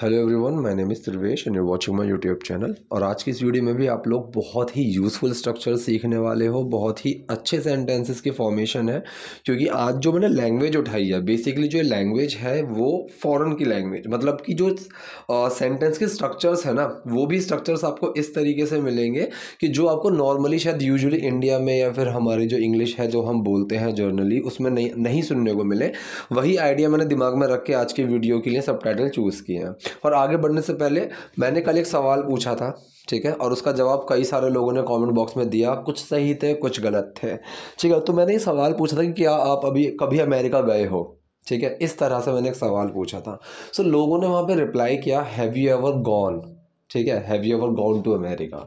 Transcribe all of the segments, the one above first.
hello everyone my name is Trivesh and you watching my YouTube channel और आज की इस वीडियो में भी आप लोग बहुत ही यूज़फुल स्ट्रक्चर सीखने वाले हो बहुत ही अच्छे सेंटेंसेस की फॉर्मेशन है क्योंकि आज जो मैंने लैंग्वेज उठाई है बेसिकली जो लैंग्वेज है वो फॉरेन की लैंग्वेज मतलब कि जो सेंटेंस के स्ट्रक्चर्स है ना वो भी स्ट्रक्चर्स आपको इस तरीके से मिलेंगे कि जो आपको नॉर्मली शायद यूजली इंडिया में या फिर हमारी जो इंग्लिश है जो हम बोलते हैं जर्नली उसमें नहीं नहीं सुनने को मिले वही आइडिया मैंने दिमाग में रख के आज के वीडियो के लिए सब चूज़ किए हैं और आगे बढ़ने से पहले मैंने कल एक सवाल पूछा था ठीक है और उसका जवाब कई सारे लोगों ने कमेंट बॉक्स में दिया कुछ सही थे कुछ गलत थे ठीक है तो मैंने ये सवाल पूछा था कि क्या आप अभी कभी अमेरिका गए हो ठीक है इस तरह से मैंने एक सवाल पूछा था सो लोगों ने वहाँ पर रिप्लाई किया हैव यू एवर गॉन ठीक है have you ever gone to America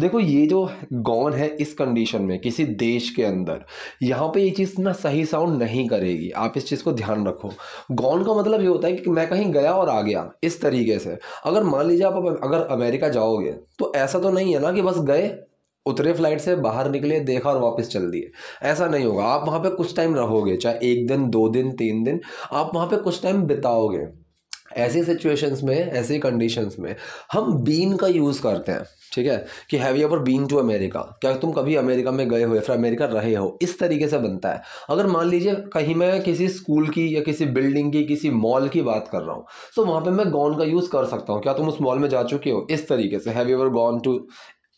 देखो ये जो गॉन है इस कंडीशन में किसी देश के अंदर यहाँ पे ये चीज़ ना सही साउंड नहीं करेगी आप इस चीज़ को ध्यान रखो गॉन का मतलब ये होता है कि मैं कहीं गया और आ गया इस तरीके से अगर मान लीजिए आप अगर अमेरिका जाओगे तो ऐसा तो नहीं है ना कि बस गए उतरे फ्लाइट से बाहर निकले देखा और वापस चल दिए ऐसा नहीं होगा आप वहाँ पे कुछ टाइम रहोगे चाहे एक दिन दो दिन तीन दिन आप वहाँ पे कुछ टाइम बिताओगे ऐसी सिचुएशंस में ऐसी कंडीशंस में हम बीन का यूज़ करते हैं ठीक है कि have you ever been to America क्या तुम कभी अमेरिका में गए हो या फिर अमेरिका रहे हो इस तरीके से बनता है अगर मान लीजिए कहीं मैं किसी स्कूल की या किसी बिल्डिंग की किसी मॉल की बात कर रहा हूँ सो तो so, वहाँ पे मैं गॉन का यूज़ कर सकता हूँ क्या तुम उस मॉल में जा चुके हो इस तरीके से have you ever gone to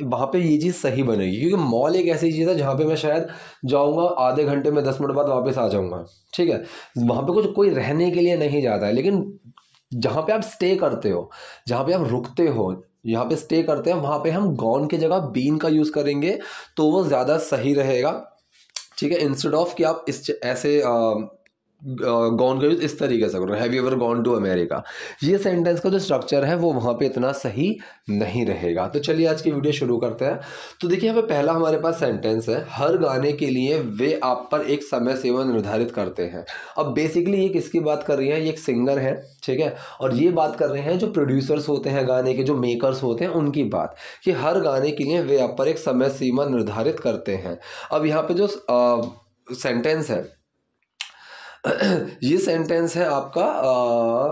वहाँ पे ये चीज़ सही बनेगी क्योंकि मॉल एक ऐसी चीज़ है जहाँ पे मैं शायद जाऊँगा आधे घंटे में दस मिनट बाद वापस आ जाऊँगा ठीक है वहाँ पे कुछ कोई रहने के लिए नहीं जाता है लेकिन जहाँ पे आप स्टे करते हो जहाँ पे आप रुकते हो यहाँ पे स्टे करते हैं वहाँ पे हम गॉन की जगह बीन का यूज़ करेंगे तो वो ज़्यादा सही रहेगा ठीक है इंस्टेड ऑफ कि आप इस ऐसे आ, गॉन का यूज़ इस तरीके से करो have you ever gone to America ये सेंटेंस का जो स्ट्रक्चर है वो वहाँ पे इतना सही नहीं रहेगा तो चलिए आज की वीडियो शुरू करते हैं तो देखिए यहाँ पे पहला हमारे पास सेंटेंस है हर गाने के लिए वे आप पर एक समय सेवा निर्धारित करते हैं अब बेसिकली ये किसकी बात कर रही है ये एक सिंगर है ठीक है और ये बात कर रहे हैं जो प्रोड्यूसर्स होते हैं गाने के जो मेकर्स होते हैं उनकी बात कि हर गाने के लिए वे आप पर एक समय सीमा निर्धारित करते हैं अब यहाँ पर जो सेंटेंस है ये सेंटेंस है आपका आ,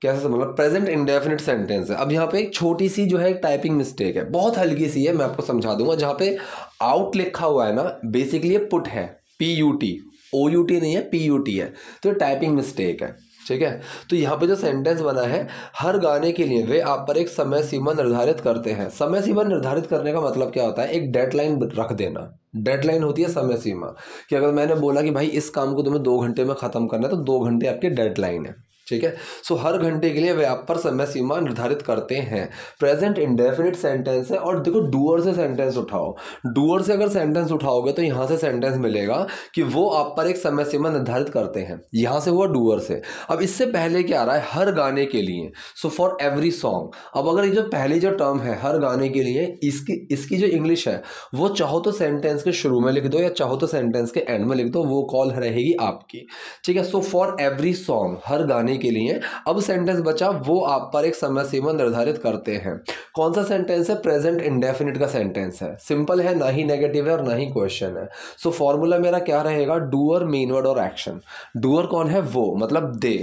क्या मतलब प्रेजेंट इंडेफिनिट सेंटेंस है अब यहाँ पे एक छोटी सी जो है एक टाइपिंग मिस्टेक है बहुत हल्की सी है मैं आपको समझा दूंगा जहाँ पे आउट लिखा हुआ है ना बेसिकली ये पुट है P U T O U T नहीं है पी यू टी है तो टाइपिंग मिस्टेक है ठीक है तो यहाँ पे जो सेंटेंस बना है हर गाने के लिए वे आप पर एक समय सीमा निर्धारित करते हैं समय सीमा निर्धारित करने का मतलब क्या होता है एक डेडलाइन रख देना डेडलाइन होती है समय सीमा कि अगर मैंने बोला कि भाई इस काम को तुम्हें दो घंटे में ख़त्म करना है तो दो घंटे आपकी डेडलाइन है ठीक है सो हर घंटे के लिए पर समय सीमा निर्धारित करते हैं प्रेजेंट इंडेफिनिट सेंटेंस है और देखो डूअर से सेंटेंस उठाओ डूअर से अगर सेंटेंस उठाओगे तो यहां से सेंटेंस मिलेगा कि वो आप पर एक समय सीमा निर्धारित करते हैं यहां से हुआ डूअर से अब इससे पहले क्या आ रहा है हर गाने के लिए सो फॉर एवरी सॉन्ग अब अगर ये जो पहली जो टर्म है हर गाने के लिए इसकी इसकी जो इंग्लिश है वो चाहो तो सेंटेंस के शुरू में लिख दो या चाहो तो सेंटेंस के एंड में लिख दो वो कॉल रहेगी आपकी ठीक है सो फॉर एवरी सॉन्ग हर गाने बनाने के लिए अब सेंटेंस बचा वो आप पर एक समय सीमा निर्धारित करते हैं कौन सा सेंटेंस है प्रेजेंट इंडेफिनिट का सेंटेंस है सिंपल है ना ही नेगेटिव है और ना ही क्वेश्चन है सो so, फॉर्मूला मेरा क्या रहेगा डूअर मेन वर्ड और एक्शन डूअर कौन है वो मतलब दे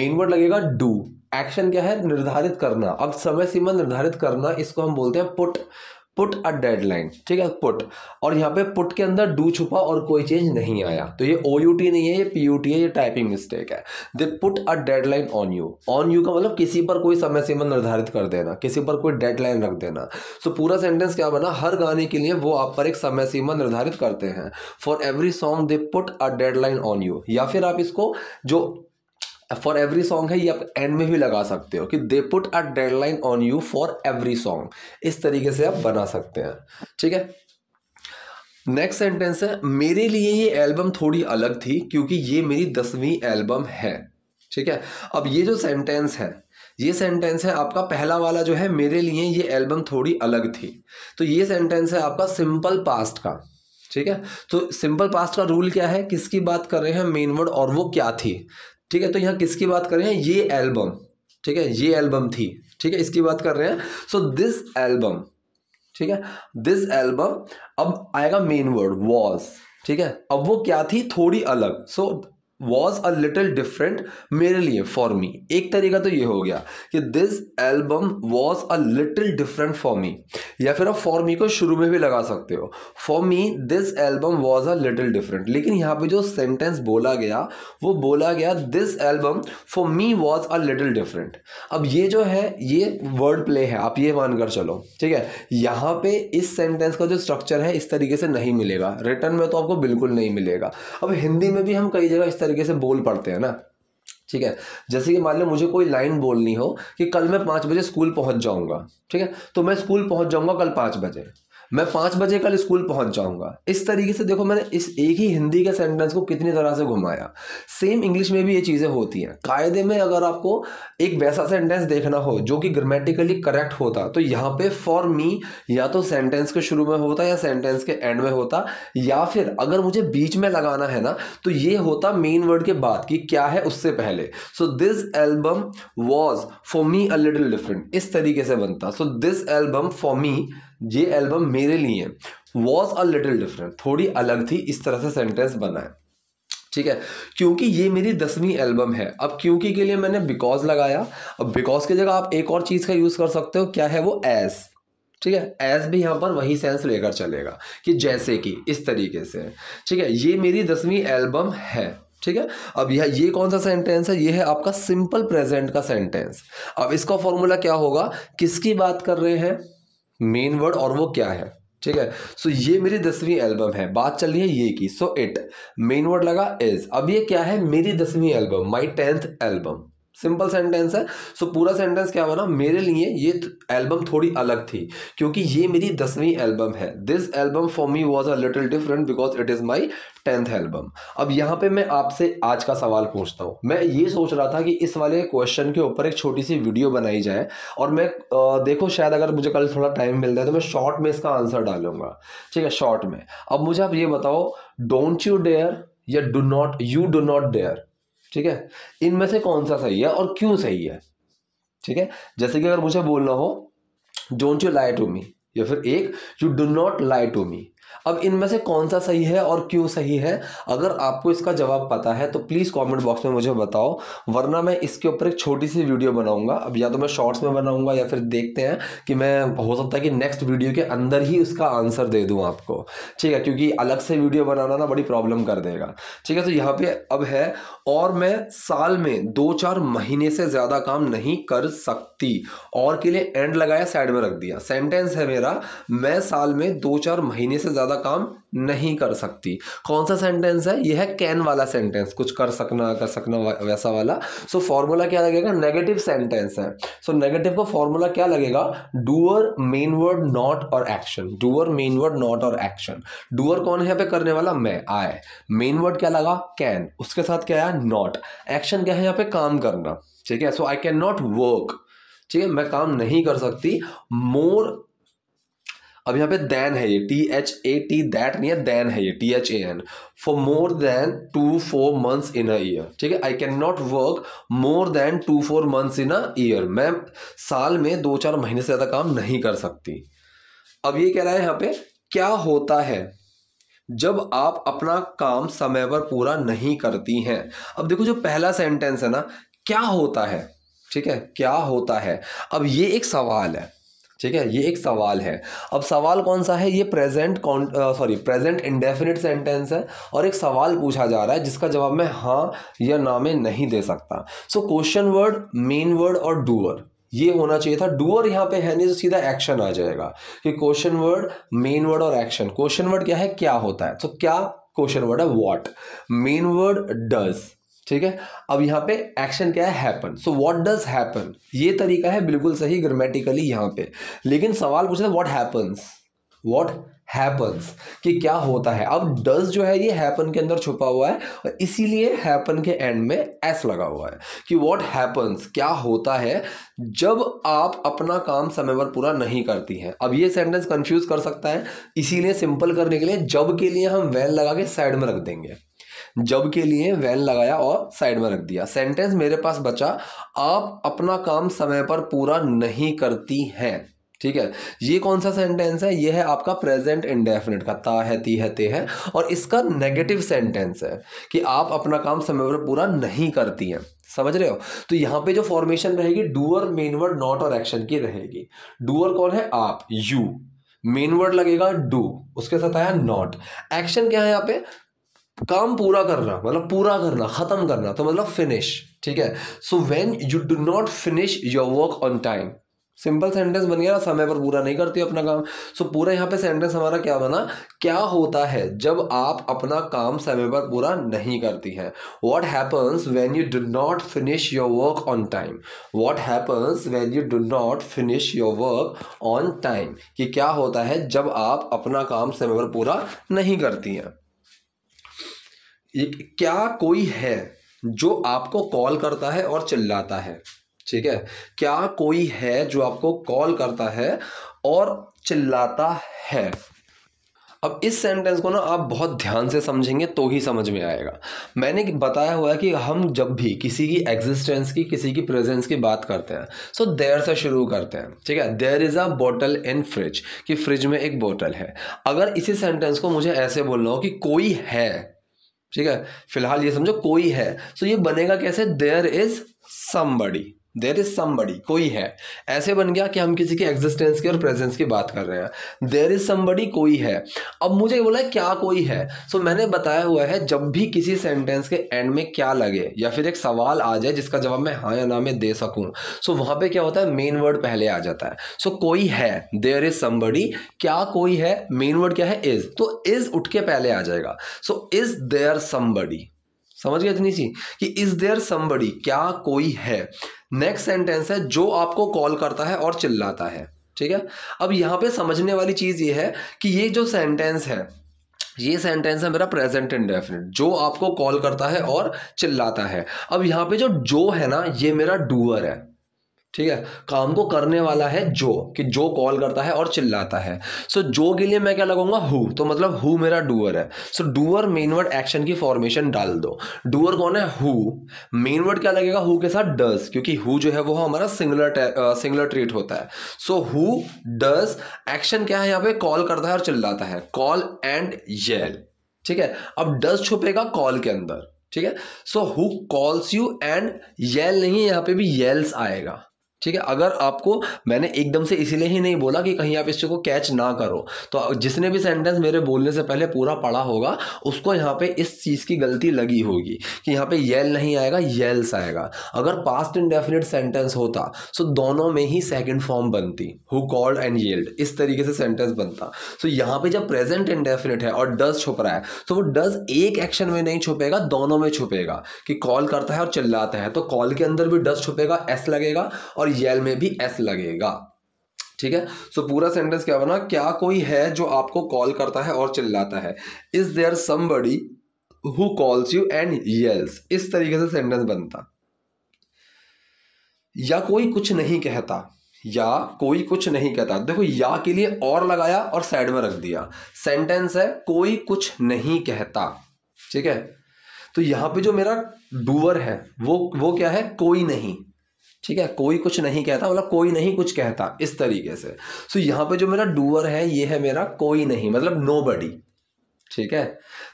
मेन वर्ड लगेगा डू एक्शन क्या है निर्धारित करना अब समय सीमा निर्धारित करना इसको हम बोलते हैं पुट पुट अ डेडलाइन ठीक है पुट और यहाँ पे पुट के अंदर डू छुपा और कोई चेंज नहीं आया तो ये ओ यू टी नहीं है ये पी यू टी है ये टाइपिंग मिस्टेक है they put a deadline on you on you का मतलब किसी पर कोई समय सीमा निर्धारित कर देना किसी पर कोई डेडलाइन रख देना सो so, पूरा सेंटेंस क्या बना हर गाने के लिए वो आप पर एक समय सीमा निर्धारित करते हैं for every song they put a deadline on you या फिर आप इसको जो फॉर एवरी सॉन्ग है ये आप एंड में भी लगा सकते हो कि they put a deadline on you for every song इस तरीके से आप बना सकते हैं ठीक है नेक्स्ट सेंटेंस है मेरे लिए ये एल्बम थोड़ी अलग थी क्योंकि ये मेरी दसवीं एल्बम है ठीक है अब ये जो सेंटेंस है ये सेंटेंस है आपका पहला वाला जो है मेरे लिए ये एल्बम थोड़ी अलग थी तो ये सेंटेंस है आपका सिंपल पास्ट का ठीक है तो सिंपल पास्ट का रूल क्या है किसकी बात कर रहे हैं मेन वर्ड और वो क्या थी ठीक है तो यहाँ किसकी बात कर रहे हैं ये एल्बम ठीक है ये एल्बम थी ठीक है इसकी बात कर रहे हैं सो दिस एल्बम ठीक है दिस एल्बम अब आएगा मेन वर्ड वॉज ठीक है अब वो क्या थी थोड़ी अलग so so, was a little different मेरे लिए फॉर मी एक तरीका तो ये हो गया कि this album was a little different for me या फिर आप फॉर मी को शुरू में भी लगा सकते हो for me this album was a little different लेकिन यहाँ पे जो सेंटेंस बोला गया वो बोला गया this album for me was a little different अब ये जो है ये वर्ड प्ले है आप ये मानकर चलो ठीक है यहाँ पे इस सेंटेंस का जो स्ट्रक्चर है इस तरीके से नहीं मिलेगा रिटर्न में तो आपको बिल्कुल नहीं मिलेगा अब हिंदी में भी हम कई जगह इस तरह तरीके से बोल पड़ते हैं ना ठीक है जैसे कि मान लो मुझे कोई लाइन बोलनी हो कि कल मैं पाँच बजे स्कूल पहुंच जाऊंगा ठीक है तो मैं स्कूल पहुंच जाऊंगा कल पाँच बजे मैं पाँच बजे कल स्कूल पहुंच जाऊंगा इस तरीके से देखो मैंने इस एक ही हिंदी के सेंटेंस को कितनी तरह से घुमाया सेम इंग्लिश में भी ये चीज़ें होती हैं कायदे में अगर आपको एक वैसा सेंटेंस देखना हो जो कि ग्रामेटिकली करेक्ट होता तो यहाँ पे फॉर मी या तो सेंटेंस के शुरू में होता या सेंटेंस के एंड में होता या फिर अगर मुझे बीच में लगाना है ना तो ये होता मेन वर्ड के बाद कि क्या है उससे पहले so this album was for me a little different इस तरीके से बनता so this album for me ये एल्बम मेरे लिए वॉज अ लिटिल डिफरेंट थोड़ी अलग थी इस तरह से सेंटेंस बना है ठीक है क्योंकि ये मेरी दसवीं एल्बम है अब क्योंकि के लिए मैंने बिकॉज लगाया अब बिकॉज की जगह आप एक और चीज़ का यूज़ कर सकते हो क्या है वो एस ठीक है एस भी यहाँ पर वही सेंस लेकर चलेगा कि जैसे कि इस तरीके से ठीक है ये मेरी दसवीं एल्बम है ठीक है अब यह ये कौन सा सेंटेंस है ये है आपका सिंपल प्रेजेंट का सेंटेंस अब इसका फॉर्मूला क्या होगा किसकी बात कर रहे हैं मेन वर्ड और वो क्या है ठीक है सो so, ये मेरी दसवीं एल्बम है बात चल रही है ये की सो इट मेन वर्ड लगा इज अब ये क्या है मेरी दसवीं album my tenth album simple sentence है सो so, पूरा सेंटेंस क्या बना मेरे लिए ये एल्बम थोड़ी अलग थी क्योंकि ये मेरी दसवीं एल्बम है this album for me was a little different because it is my tenth album अब यहाँ पे मैं आपसे आज का सवाल पूछता हूँ मैं ये सोच रहा था कि इस वाले क्वेश्चन के ऊपर एक छोटी सी वीडियो बनाई जाए और मैं आ, देखो शायद अगर मुझे कल थोड़ा टाइम मिल जाए तो मैं शॉर्ट में इसका आंसर डालूंगा ठीक है शॉर्ट में अब मुझे आप ये बताओ डोंट यू डेयर या do not you do not dare ठीक है इनमें से कौन सा सही है और क्यों सही है ठीक है जैसे कि अगर मुझे बोलना हो don't you lie to me या फिर एक you do not lie to me अब इनमें से कौन सा सही है और क्यों सही है अगर आपको इसका जवाब पता है तो प्लीज़ कमेंट बॉक्स में मुझे बताओ वरना मैं इसके ऊपर एक छोटी सी वीडियो बनाऊंगा अब या तो मैं शॉर्ट्स में बनाऊंगा या फिर देखते हैं कि मैं हो सकता है कि नेक्स्ट वीडियो के अंदर ही उसका आंसर दे दूँ आपको ठीक है क्योंकि अलग से वीडियो बनाना ना बड़ी प्रॉब्लम कर देगा ठीक है तो यहाँ पर अब है और मैं साल में दो चार महीने से ज़्यादा काम नहीं कर सकती और के लिए एंड लगाया साइड में रख दिया सेंटेंस है मेरा मैं साल में दो चार महीने से ज़्यादा काम नहीं कर सकती कौन सा सेंटेंस है यह है कैन वाला सेंटेंस कुछ कर सकना कर सकना वैसा वाला सो so, फॉर्मूला क्या लगेगा नेगेटिव सेंटेंस है सो so, नेगेटिव का फॉर्मूला क्या लगेगा डूअर मेन वर्ड नॉट और action doer main word not और एक्शन डूअर कौन है यहाँ पे करने वाला मैं आए मेन वर्ड क्या लगा कैन उसके साथ क्या है नॉट एक्शन क्या है यहाँ पे काम करना ठीक है so I can not work ठीक है मैं काम नहीं कर सकती मोर अब यहाँ पे दैन है ये T H A T that नहीं है दैन है ये T H A N for more than two four months in a year ठीक है I can not work more than two four months in a year मैं साल में दो चार महीने से ज़्यादा काम नहीं कर सकती अब ये कह रहा है यहाँ पे क्या होता है जब आप अपना काम समय पर पूरा नहीं करती हैं अब देखो जो पहला सेंटेंस है ना क्या होता है ठीक है क्या होता है अब ये एक सवाल है ठीक है ये एक सवाल है अब सवाल कौन सा है ये present sorry present indefinite sentence है और एक सवाल पूछा जा रहा है जिसका जवाब मैं हाँ या ना में नहीं दे सकता so question word main word और डूअर ये होना चाहिए था डूअर यहाँ पे है नहीं तो सीधा एक्शन आ जाएगा कि क्वेश्चन वर्ड मेन वर्ड और एक्शन क्वेश्चन वर्ड क्या है क्या होता है तो so, क्या क्वेश्चन वर्ड है वॉट मेन वर्ड डज ठीक है अब यहाँ पे एक्शन क्या है happen so what does happen ये तरीका है बिल्कुल सही ग्रामेटिकली यहाँ पे लेकिन सवाल पूछा रहे व्हाट हैपन्स व्हाट हैपन्स कि क्या होता है अब डज जो है ये हैपन के अंदर छुपा हुआ है और इसीलिए हैपन के एंड में एस लगा हुआ है कि व्हाट हैपन्स क्या होता है जब आप अपना काम समय पर पूरा नहीं करती हैं अब ये सेंटेंस कंफ्यूज कर सकता है इसीलिए सिंपल करने के लिए जब के लिए हम वैन लगा के साइड में रख देंगे जब के लिए वैन लगाया और साइड में रख दिया सेंटेंस मेरे पास बचा आप अपना काम समय पर पूरा नहीं करती हैं ठीक है ये कौन सा सेंटेंस है ये है आपका प्रेजेंट इंडेफिनेट का ता है ती है ते है और इसका नेगेटिव सेंटेंस है कि आप अपना काम समय पर पूरा नहीं करती हैं समझ रहे हो तो यहाँ पे जो फॉर्मेशन रहेगी डूअर मेन वर्ड नॉट और एक्शन की रहेगी डूअर कौन है आप यू मेन वर्ड लगेगा डू उसके साथ आया नॉट एक्शन क्या है यहाँ पे काम पूरा करना मतलब पूरा करना ख़त्म करना तो मतलब फिनिश ठीक है so when you do not finish your work on time simple sentence बन गया समय पर पूरा नहीं करती अपना काम सो so, पूरा यहाँ पे सेंटेंस हमारा क्या बना क्या होता है जब आप अपना काम समय पर पूरा नहीं करती हैं what happens when you do not finish your work on time what happens when you do not finish your work on time कि क्या होता है जब आप अपना काम समय पर पूरा नहीं करती हैं क्या कोई है जो आपको कॉल करता है और चिल्लाता है ठीक है क्या कोई है जो आपको कॉल करता है और चिल्लाता है अब इस सेंटेंस को ना आप बहुत ध्यान से समझेंगे तो ही समझ में आएगा मैंने बताया हुआ है कि हम जब भी किसी की एग्जिस्टेंस की किसी की प्रेजेंस की बात करते हैं सो so, देर से शुरू करते हैं ठीक है there is a bottle in fridge कि फ्रिज में एक बॉटल है अगर इसी सेंटेंस को मुझे ऐसे बोलना हो कि कोई है ठीक है फिलहाल ये समझो कोई है सो तो so ये बनेगा कैसे there is somebody there is somebody कोई है ऐसे बन गया कि हम किसी के एग्जिस्टेंस की और प्रेजेंस की बात कर रहे हैं देर इज समबड़ी कोई है अब मुझे बोला क्या कोई है सो so, मैंने बताया हुआ है जब भी किसी सेंटेंस के एंड में क्या लगे या फिर एक सवाल आ जाए जिसका जवाब मैं हाँ या ना में दे सकूं सो so, वहाँ पे क्या होता है मेन वर्ड पहले आ जाता है सो so, कोई है देर इज समबड़ी क्या कोई है मेन वर्ड क्या है इज तो इज उठ के पहले आ जाएगा सो इज देयर समबड़ी समझ गया इतनी सी कि इज देयर समबडी क्या कोई है नेक्स्ट सेंटेंस है जो आपको कॉल करता है और चिल्लाता है ठीक है अब यहां पे समझने वाली चीज़ ये है कि ये जो सेंटेंस है ये सेंटेंस है मेरा प्रेजेंट इंडेफिनिट जो आपको कॉल करता है और चिल्लाता है अब यहाँ पे जो जो है ना ये मेरा डूअर है ठीक है काम को करने वाला है जो कि जो कॉल करता है और चिल्लाता है सो so, जो के लिए मैं क्या लगाऊंगा हु तो मतलब हु मेरा डूअर है सो डूअर मेनवर्ड एक्शन की फॉर्मेशन डाल दो डूअर कौन है हु मेनवर्ड क्या लगेगा हु के साथ डस क्योंकि हु जो है वो हमारा सिंगुलर सिंगुलर ट्रीट होता है सो हु डस एक्शन क्या है यहाँ पे कॉल करता है और चिल्लाता है कॉल एंड येल ठीक है अब डस छुपेगा कॉल के अंदर ठीक है so who calls you and yell नहीं यहाँ पे भी येल्स आएगा ठीक है अगर आपको मैंने एकदम से इसीलिए ही नहीं बोला कि कहीं आप इस चीज़ को कैच ना करो तो जिसने भी सेंटेंस मेरे बोलने से पहले पूरा पढ़ा होगा उसको यहाँ पे इस चीज़ की गलती लगी होगी कि यहाँ पे येल नहीं आएगा येल्स आएगा अगर पास्ट इंडेफिनेट सेंटेंस होता सो दोनों में ही सेकेंड फॉर्म बनती हु कॉल्ड एंड येल्ड इस तरीके से सेंटेंस बनता सो यहाँ पर जब प्रेजेंट इंडेफिनेट है और डज छुप रहा है तो वो डज एक एक्शन में नहीं छुपेगा दोनों में छुपेगा कि कॉल करता है और चिल्लाता है तो कॉल के अंदर भी डज छुपेगा एस लगेगा और और येल में भी एस लगेगा ठीक है सो so, पूरा सेंटेंस क्या बना क्या कोई है जो आपको कॉल करता है और चिल्लाता है is there somebody who calls you and yells इस तरीके से सेंटेंस बनता या कोई कुछ नहीं कहता या कोई कुछ नहीं कहता देखो या के लिए और लगाया और साइड में रख दिया सेंटेंस है कोई कुछ नहीं कहता ठीक है तो यहां पे जो मेरा डूअर है वो वो क्या है कोई नहीं ठीक है कोई कुछ नहीं कहता मतलब कोई नहीं कुछ कहता इस तरीके से सो so, यहाँ पे जो मेरा डूअर है ये है मेरा कोई नहीं मतलब नो बडी ठीक है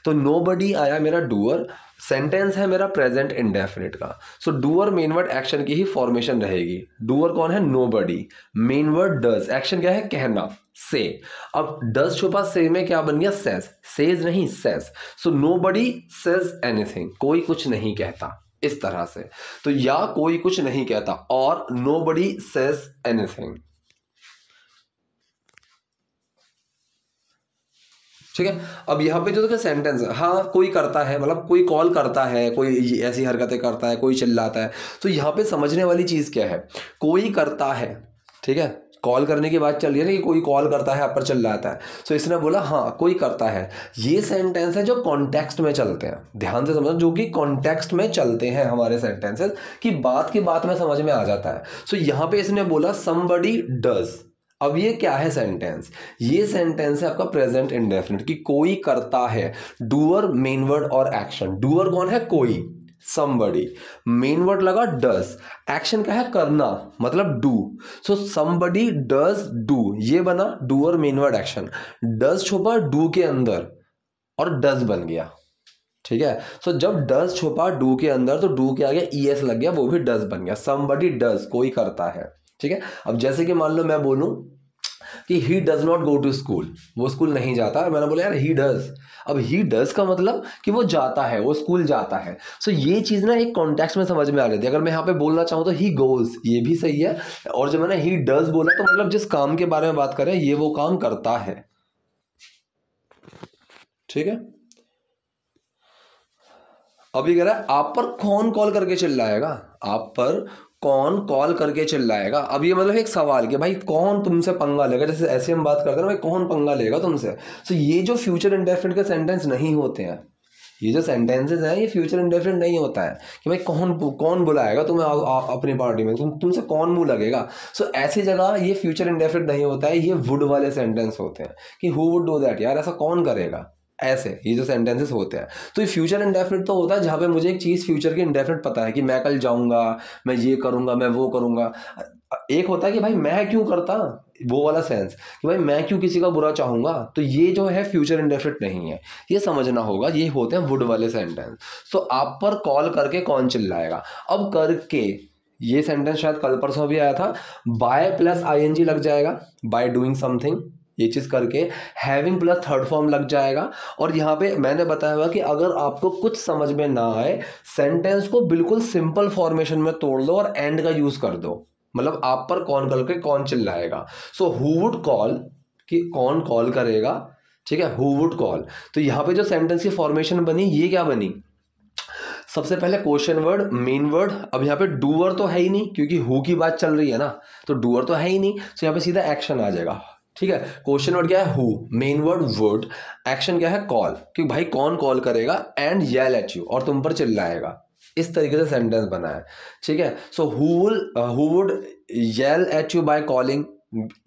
तो नो बडी आया मेरा डूअर सेंटेंस है मेरा प्रेजेंट इंडेफिनिट का so doer main word action की ही फॉर्मेशन रहेगी डूअर कौन है nobody main word does action क्या है कहना से अब डज छुपा से में क्या बन गया सेज सेज नहीं says so nobody says anything कोई कुछ नहीं कहता इस तरह से तो या कोई कुछ नहीं कहता और नो बडी सेज एनीथिंग ठीक है अब यहां पे जो देखो सेंटेंस है हाँ कोई करता है मतलब कोई कॉल करता है कोई ऐसी हरकतें करता है कोई चिल्लाता है तो यहां पे समझने वाली चीज़ क्या है कोई करता है ठीक है कॉल करने की बात चल रही है ना कि कोई कॉल करता है अपर चल जाता है सो so, इसने बोला हाँ कोई करता है ये सेंटेंस है जो कॉन्टेक्स्ट में चलते हैं ध्यान से समझो जो कि कॉन्टेक्स्ट में चलते हैं हमारे सेंटेंसेस कि बात की बात में समझ में आ जाता है सो so, यहाँ पे इसने बोला समबडी डज अब ये क्या है सेंटेंस ये सेंटेंस है आपका प्रेजेंट इंडेफिनिट कि कोई करता है डूअर मेनवर्ड और एक्शन डूअर कौन है कोई समबडी मेन वर्ड लगा डज एक्शन क्या है करना मतलब do so somebody does do ये बना डू और मेन वर्ड एक्शन डज छुपा डू के अंदर और डज बन गया ठीक है सो so, जब डस छुपा डू के अंदर तो डू के आगे ई एस लग गया वो भी डज बन गया समबडी डज कोई करता है ठीक है अब जैसे कि मान लो मैं बोलूं कि he does not go to school वो स्कूल नहीं जाता और मैंने बोला यार ही डज़ अब ही डज़ का मतलब कि वो जाता है वो स्कूल जाता है सो so, ये चीज़ ना एक कॉन्टेक्स्ट में समझ में आ रही थी अगर मैं यहाँ पे बोलना चाहूँ तो ही गोज़ ये भी सही है और जब मैंने ही डज़ बोला तो मतलब जिस काम के बारे में बात करें ये वो काम करता है ठीक है अभी कह रहा है आप पर कौन कॉल करके चिल्लाएगा आप पर कौन कॉल करके चिल्लाएगा अब ये मतलब एक सवाल कि भाई कौन तुमसे पंगा लेगा जैसे ऐसे हम बात करते हैं भाई कौन पंगा लेगा तुमसे सो ये जो फ्यूचर इंडेफिनेट के सेंटेंस नहीं होते हैं ये जो सेंटेंसेज हैं ये फ्यूचर इंडेफिनेट नहीं होता है कि भाई कौन कौन बुलाएगा तुम्हें आप अपनी पार्टी में तुम तुमसे कौन मुँह लगेगा सो so, ऐसी जगह ये फ्यूचर इंडेफिनेट नहीं होता है ये वुड वाले सेंटेंस होते हैं कि हु वुड डू दैट यार ऐसा कौन करेगा ऐसे ये जो सेंटेंसेस होते हैं तो ये फ्यूचर इंडेफिनिट तो होता है जहाँ पे मुझे एक चीज़ फ्यूचर की इंडेफिनिट पता है कि मैं कल जाऊँगा मैं ये करूँगा मैं वो करूँगा एक होता है कि भाई मैं क्यों करता वो वाला सेंस कि भाई मैं क्यों किसी का बुरा चाहूँगा तो ये जो है फ्यूचर इंडेफिनिट नहीं है ये समझना होगा ये होते हैं वुड वाले सेंटेंस तो आप पर कॉल करके कौन चिल्लाएगा अब करके ये सेंटेंस शायद कल परसों भी आया था बाय प्लस आई लग जाएगा बाय डूइंग समथिंग ये चीज़ करके हैविंग प्लस थर्ड फॉर्म लग जाएगा और यहाँ पे मैंने बताया हुआ कि अगर आपको कुछ समझ में ना आए सेंटेंस को बिल्कुल सिंपल फॉर्मेशन में तोड़ दो और एंड का यूज़ कर दो मतलब आप पर कौन करके कौन चिल्लाएगा सो हु वुड कॉल कि कौन कॉल करेगा ठीक है हु वुड कॉल तो यहाँ पे जो सेंटेंस की फॉर्मेशन बनी ये क्या बनी सबसे पहले क्वेश्चन वर्ड मेन वर्ड अब यहाँ पे डूअर तो है ही नहीं क्योंकि हु की बात चल रही है ना तो डूअर तो है ही नहीं तो यहाँ पे सीधा एक्शन आ जाएगा ठीक है क्वेश्चन वर्ड क्या है who main word would action क्या है कॉल कि भाई कौन कॉल करेगा एंड येल एच यू और तुम पर चिल्लाएगा इस तरीके से सेंटेंस बना है ठीक है so who would yell at you by calling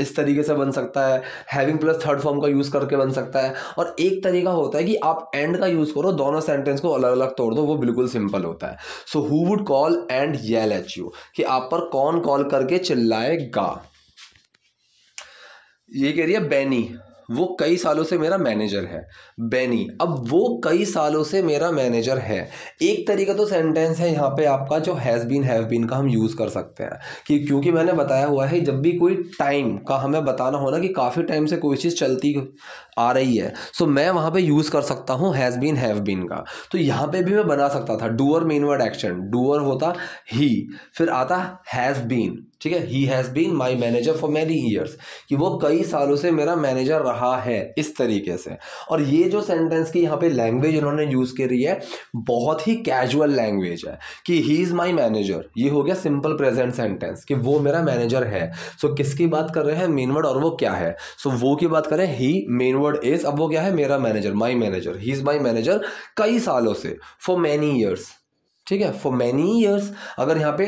इस तरीके से बन सकता है हैविंग प्लस थर्ड फॉर्म का यूज़ करके बन सकता है और एक तरीका होता है कि आप एंड का यूज़ करो दोनों सेंटेंस को अलग अलग तोड़ दो वो बिल्कुल सिंपल होता है so who would call and yell at you कि आप पर कौन कॉल करके चिल्लाएगा ये कह रही है बैनी वो कई सालों से मेरा मैनेजर है बेनी अब वो कई सालों से मेरा मैनेजर है एक तरीका तो सेंटेंस है यहाँ पे आपका जो हैज़ बीन हैव बीन का हम यूज़ कर सकते हैं कि क्योंकि मैंने बताया हुआ है जब भी कोई टाइम का हमें बताना होना कि काफ़ी टाइम से कोई चीज़ चलती आ रही है सो मैं वहाँ पर यूज़ कर सकता हूँ हैज़ बीन हैव बीन का तो यहाँ पर भी मैं बना सकता था डूअर मीनवर्ड एक्शन डूअर होता ही फिर आता हैज़ बीन ठीक है he has been my manager for many years कि वो कई सालों से मेरा मैनेजर रहा रहा है इस तरीके से और ये जो सेंटेंस की यहाँ पे लैंग्वेज उन्होंने यूज़ करी है बहुत ही कैजुअल लैंग्वेज है कि ही इज़ माई मैनेजर ये हो गया सिंपल प्रेजेंट सेंटेंस कि वो मेरा मैनेजर है सो so, किसकी बात कर रहे हैं मेनवर्ड और वो क्या है सो so, वो की बात करें ही मेनवर्ड इज़ अब वो क्या है मेरा manager my manager he is my manager कई सालों से फॉर मैनी ईयर्स ठीक है फॉर मैनी ईयर्स अगर यहाँ पे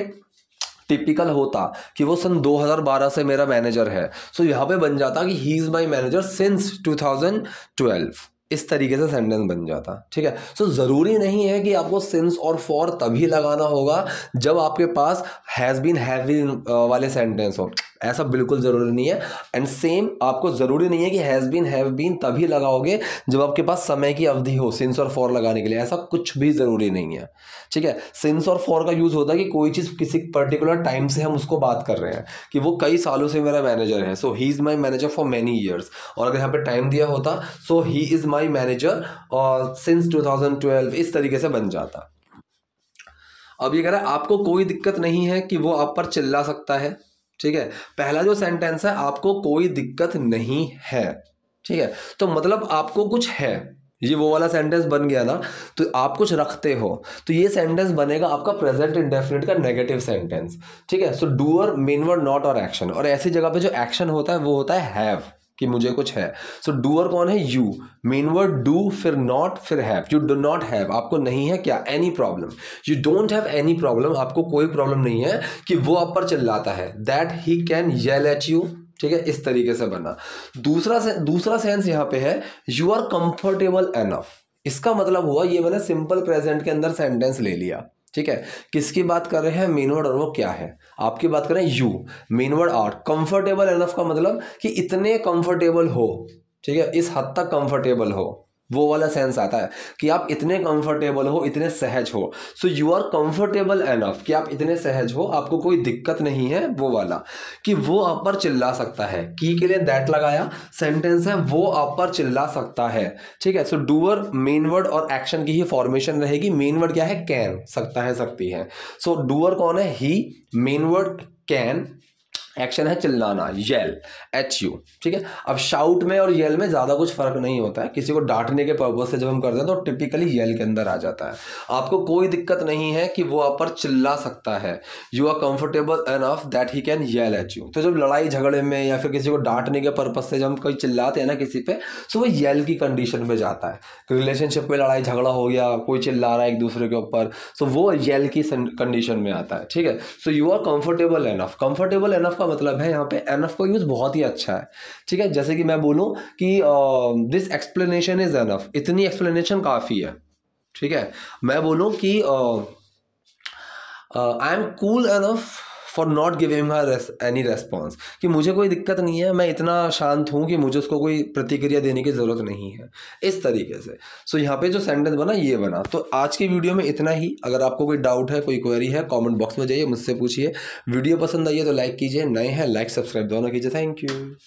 टिपिकल होता कि वो सन 2012 से मेरा मैनेजर है सो so, यहाँ पे बन जाता कि he is my manager since 2012 इस तरीके से सेंटेंस बन जाता ठीक है सो so, ज़रूरी नहीं है कि आपको सिंस और फॉर तभी लगाना होगा जब आपके पास हैज़ बीन हैवी वाले सेंटेंस हो ऐसा बिल्कुल ज़रूरी नहीं है एंड सेम आपको ज़रूरी नहीं है कि हैज़ बीन हैव बीन तभी लगाओगे जब आपके पास समय की अवधि हो सिंस और फॉर लगाने के लिए ऐसा कुछ भी ज़रूरी नहीं है ठीक है सिंस और फॉर का यूज़ होता है कि कोई चीज़ किसी पर्टिकुलर टाइम से हम उसको बात कर रहे हैं कि वो कई सालों से मेरा मैनेजर है so he is my manager for many years और अगर यहाँ पर टाइम दिया होता so he is my manager और सिंस टू इस तरीके से बन जाता अब ये कह रहा है आपको कोई दिक्कत नहीं है कि वो आप पर चिल्ला सकता है ठीक है पहला जो सेंटेंस है आपको कोई दिक्कत नहीं है ठीक है तो मतलब आपको कुछ है ये वो वाला सेंटेंस बन गया ना तो आप कुछ रखते हो तो ये सेंटेंस बनेगा आपका प्रेजेंट इंडेफिनिट का नेगेटिव सेंटेंस ठीक है सो डूअर मेनवर नॉट और एक्शन और ऐसी जगह पे जो एक्शन होता है वो होता है हैव कि मुझे कुछ है सो so, डूअर कौन है यू मेन वर्ड डू फिर नॉट फिर have you do not have आपको नहीं है क्या any problem you don't have any problem आपको कोई प्रॉब्लम नहीं है कि वो आप पर चिल्लाता है that he can yell at you ठीक है इस तरीके से बना दूसरा से, दूसरा सेंस यहां पे है यू आर कंफर्टेबल एनफ इसका मतलब हुआ ये मैंने सिंपल प्रेजेंट के अंदर सेंटेंस ले लिया ठीक है किसकी बात कर रहे हैं मेनवर्ड और वो क्या है आपकी बात कर रहे हैं you main word are comfortable enough का मतलब कि इतने कंफर्टेबल हो ठीक है इस हद तक कंफर्टेबल हो वो वाला सेंस आता है कि आप इतने कंफर्टेबल हो इतने सहज हो so you are comfortable enough कि आप इतने सहज हो आपको कोई दिक्कत नहीं है वो वाला कि वो आप पर चिल्ला सकता है की के लिए दैट लगाया सेंटेंस है वो आप पर चिल्ला सकता है ठीक है सो डूअर मेन वर्ड और एक्शन की ही फॉर्मेशन रहेगी मेन वर्ड क्या है कैन सकता है सकती है सो so, डूअर कौन है he main word can action है चिल्लाना येल एच यू ठीक है अब शाउट में और येल में ज़्यादा कुछ फर्क नहीं होता है किसी को डांटने के पर्पज से जब हम करते हैं तो टिपिकली येल के अंदर आ जाता है आपको कोई दिक्कत नहीं है कि वो आप पर चिल्ला सकता है you are comfortable enough that he can yell at you तो जब लड़ाई झगड़े में या फिर किसी को डांटने के पर्पज से जब हम कोई चिल्लाते हैं ना किसी पर सो तो वो येल की कंडीशन में जाता है रिलेशनशिप में लड़ाई झगड़ा हो गया कोई चिल्ला रहा है एक दूसरे के ऊपर सो तो वो येल की कंडीशन में आता है ठीक है so you are comfortable enough comfortable enough का मतलब है यहाँ पे एन एफ का यूज़ बहुत ही अच्छा है ठीक है जैसे कि मैं बोलूँ कि this explanation is enough इतनी एक्सप्लेनेशन काफ़ी है ठीक है मैं बोलूँ कि I am cool enough for not giving her any response कि मुझे कोई दिक्कत नहीं है मैं इतना शांत हूँ कि मुझे उसको कोई प्रतिक्रिया देने की ज़रूरत नहीं है इस तरीके से सो so, यहाँ पे जो सेंटेंस बना ये बना तो आज की वीडियो में इतना ही अगर आपको कोई डाउट है कोई क्वेरी है कॉमेंट बॉक्स में जाइए मुझसे पूछिए वीडियो पसंद आई है तो लाइक कीजिए नए हैं लाइक सब्सक्राइब दोनों कीजिए थैंक यू